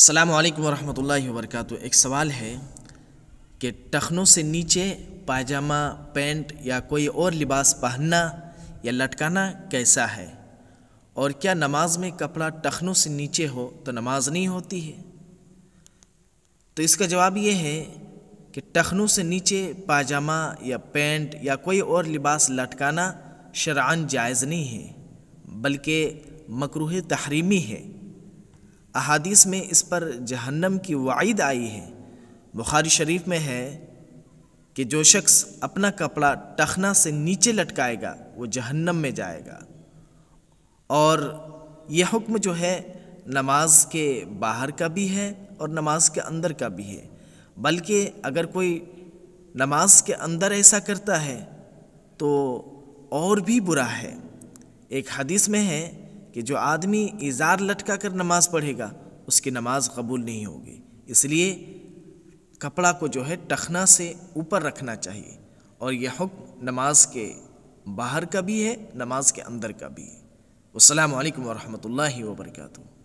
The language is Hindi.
अल्लाम वरहमल वरक एक सवाल है कि टखनों से नीचे पायजामा पैंट या कोई और लिबास पहनना या लटकाना कैसा है और क्या नमाज में कपड़ा टखनों से नीचे हो तो नमाज नहीं होती है तो इसका जवाब ये है कि टखनों से नीचे पायजामा या पैंट या कोई और लिबास लटकाना शरान जायज़ नहीं है बल्कि मकरूह तहरीमी है अहादीस में इस पर जहन्नम की वाइद आई है बुखारी शरीफ में है कि जो शख्स अपना कपड़ा टखना से नीचे लटकाएगा वो जहन्नम में जाएगा और यह हुक्म जो है नमाज के बाहर का भी है और नमाज के अंदर का भी है बल्कि अगर कोई नमाज के अंदर ऐसा करता है तो और भी बुरा है एक हदीस में है कि जो आदमी इजार लटका कर नमाज़ पढ़ेगा उसकी नमाज कबूल नहीं होगी इसलिए कपड़ा को जो है टखना से ऊपर रखना चाहिए और यह हुक्म नमाज के बाहर का भी है नमाज के अंदर का भी है अल्लाम वरहमल वर्का